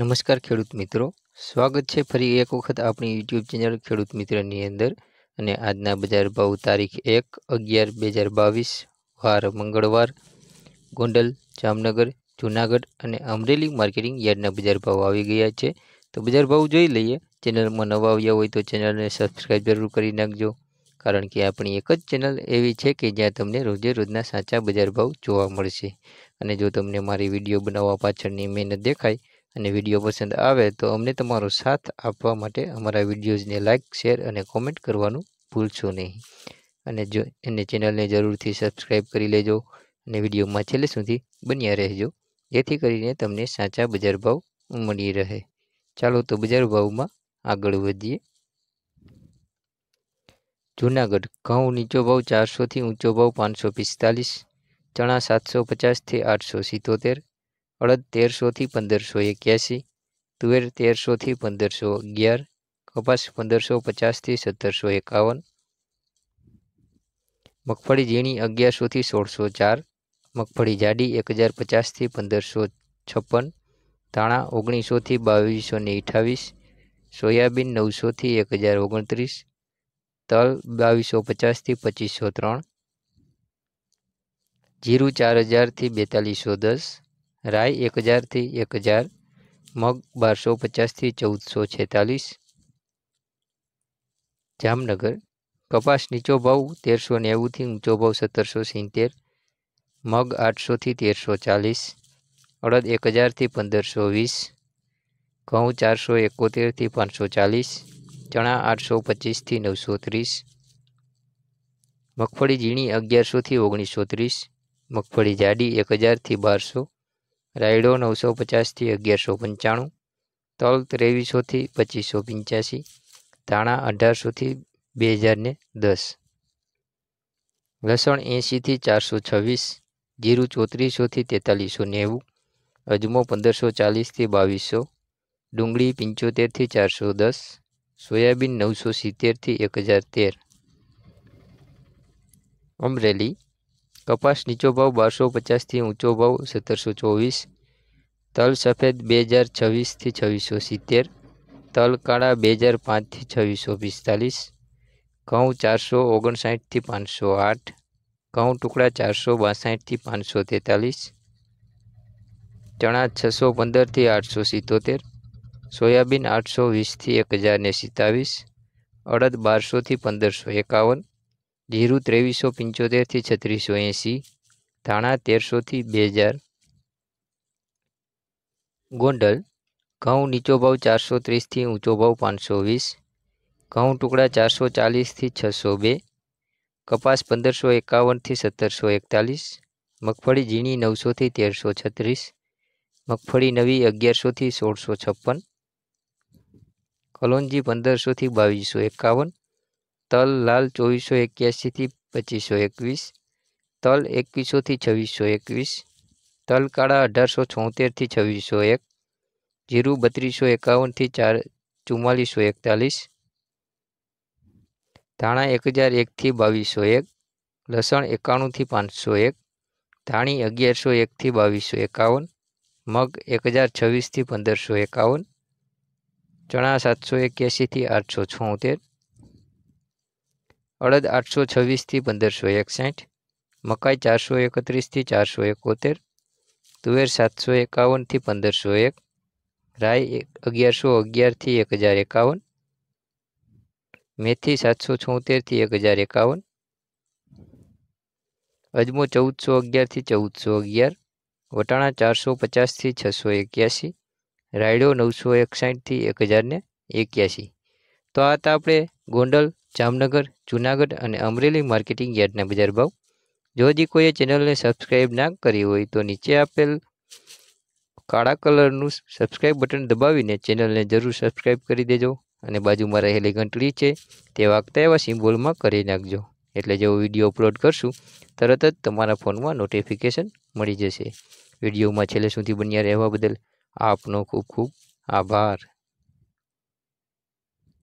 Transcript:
નમસ્કાર ખેડૂત મિત્રો સ્વાગત છે ફરી એક વખત આપણી યુટ્યુબ ચેનલ ખેડૂત મિત્રની અંદર અને આજના બજાર ભાવ તારીખ એક અગિયાર બે હજાર બાવીસ વાર મંગળવાર ગોંડલ જામનગર જૂનાગઢ અને અમરેલી માર્કેટિંગ યાર્ડના બજાર ભાવ આવી ગયા છે તો બજાર ભાવ જોઈ લઈએ ચેનલમાં નવા આવ્યા હોય તો ચેનલને સબસ્ક્રાઈબ જરૂર કરી નાખજો કારણ કે આપણી એક જ ચેનલ એવી છે કે જ્યાં તમને રોજે રોજના સાચા બજાર ભાવ જોવા મળશે અને જો તમને મારી વિડીયો બનાવવા પાછળની મહેનત દેખાય અને વિડીયો પસંદ આવે તો અમને તમારો સાથ આપવા માટે અમારા વિડીયોઝને લાઇક શેર અને કોમેન્ટ કરવાનું ભૂલશો નહીં અને જો એને ચેનલને જરૂરથી સબસ્ક્રાઈબ કરી લેજો અને વિડીયોમાં છેલ્લે સુધી બન્યા રહેજો જેથી કરીને તમને સાચા બજાર ભાવ મળી રહે ચાલો તો બજાર ભાવમાં આગળ વધીએ જૂનાગઢ ઘઉં નીચો ભાવ ચારસોથી ઊંચો ભાવ પાંચસો પિસ્તાલીસ ચણા સાતસો પચાસથી આઠસો સિત્તોતેર અડદ તેરસોથી પંદરસો એક્યાસી તુવેર તેરસોથી પંદરસો અગિયાર કપાસ પંદરસો પચાસથી સત્તરસો એકાવન મગફળી ઝીણી અગિયારસોથી સોળસો ચાર મગફળી જાડી એક હજાર પચાસથી પંદરસો છપ્પન ધાણા ઓગણીસોથી બાવીસો ને અઠાવીસ સોયાબીન નવસોથી એક હજાર ઓગણત્રીસ તલ બાવીસો પચાસથી પચીસો ત્રણ જીરું ચાર હજારથી બેતાલીસો દસ રાય એક હજારથી એક હજાર મગ બારસો પચાસથી ચૌદસો છેતાલીસ જામનગર કપાસ નીચો ભાવ તેરસો નેવુંથી ઊંચો ભાવ સત્તરસો સિત્તેર મગ આઠસોથી તેરસો ચાલીસ અડદ એક હજારથી પંદરસો વીસ ઘઉં ચારસો એકોતેરથી પાંચસો ચાલીસ ચણા આઠસો પચીસથી નવસો ત્રીસ મગફળી ઝીણી અગિયારસોથી ઓગણીસો ત્રીસ મગફળી જાડી એક હજારથી બારસો રાયડો નવસો પચાસથી અગિયારસો પંચાણું તલ ત્રેવીસોથી પચીસો પંચ્યાસી ધાણા અઢારસોથી બે હજારને દસ લસણ એંશીથી ચારસો છવ્વીસ જીરું ચોત્રીસોથી તેતાલીસો નેવું અજમો પંદરસો ચાલીસથી બાવીસો ડુંગળી પંચોતેરથી ચારસો દસ સોયાબીન નવસો સિત્તેરથી એક હજાર તેર અમરેલી કપાસ નીચો ભાવ બારસો પચાસથી ઊંચો ભાવ સત્તરસો ચોવીસ તલ સફેદ બે હજાર છવ્વીસથી છવ્વીસો સિત્તેર તલ કાળા બે હજાર પાંચથી છવ્વીસો પિસ્તાલીસ ઘઉં ચારસો ઓગણસાઠથી પાંચસો આઠ ઘઉં ટુકડા ચારસો બાસઠથી પાંચસો તેતાલીસ ચણા છસો પંદરથી આઠસો સિત્તોતેર સોયાબીન આઠસો વીસથી એક હજારને સિત્તાવીસ અડદ બારસોથી પંદરસો એકાવન જીરું ત્રેવીસો પંચોતેરથી છત્રીસો એંસી ધાણા તેરસોથી બે હજાર ગોંડલ ઘઉં નીચો ભાવ ચારસો ત્રીસથી ઊંચો ભાવ પાંચસો વીસ ઘઉં ટુકડા ચારસો ચાલીસથી છસો બે કપાસ પંદરસો એકાવનથી સત્તરસો એકતાલીસ મગફળી ઝીણી નવસોથી તેરસો છત્રીસ મગફળી નવી અગિયારસોથી સોળસો છપ્પન કલોંજી પંદરસોથી બાવીસો એકાવન તલ લાલ ચોવીસો એક્યાસીથી પચીસો એકવીસ તલ એકવીસોથી છવ્વીસો એકવીસ તલ કાળા અઢારસો છોતેરથી છવ્વીસો એક જીરું બત્રીસો એકાવનથી ચાર ચુમ્માલીસો એકતાલીસ ધાણા એક હજાર એકથી બાવીસો એક લસણ એકાણુંથી પાંચસો એક ધાણી અગિયારસો એકથી બાવીસો એકાવન મગ એક હજાર છવ્વીસથી પંદરસો એકાવન ચણા સાતસો એક્યાસીથી આઠસો છોતેર અડદ આઠસો છવ્વીસથી પંદરસો એકસાઠ મકાઈ ચારસો એકત્રીસથી ચારસો એકોતેર તુવેર સાતસો એકાવનથી પંદરસો એક રાઈ અગિયારસો અગિયારથી એક હજાર એકાવન મેથી સાતસો છોતેરથી એક હજાર એકાવન અજમો ચૌદસો અગિયારથી ચૌદસો અગિયાર વટાણા ચારસો પચાસથી છસો એક્યાસી રાયડો નવસો એકસાઠથી એક હજારને એક્યાસી તો આ હતા આપણે ગોંડલ જામનગર જૂનાગઢ અને અમરેલી માર્કેટિંગ યાર્ડના બજાર ભાવ જો હજી કોઈએ ચેનલને સબસ્ક્રાઈબ ના કરી હોય તો નીચે આપેલ કાળા કલરનું સબસ્ક્રાઈબ બટન દબાવીને ચેનલને જરૂર સબસ્ક્રાઈબ કરી દેજો અને બાજુમાં રહેલી ઘંટડી છે તે વાગતા એવા સિમ્બોલમાં કરી નાખજો એટલે જેવો વિડીયો અપલોડ કરશું તરત જ તમારા ફોનમાં નોટિફિકેશન મળી જશે વિડીયોમાં છેલ્લે સુધી બન્યા રહેવા બદલ આપનો ખૂબ ખૂબ આભાર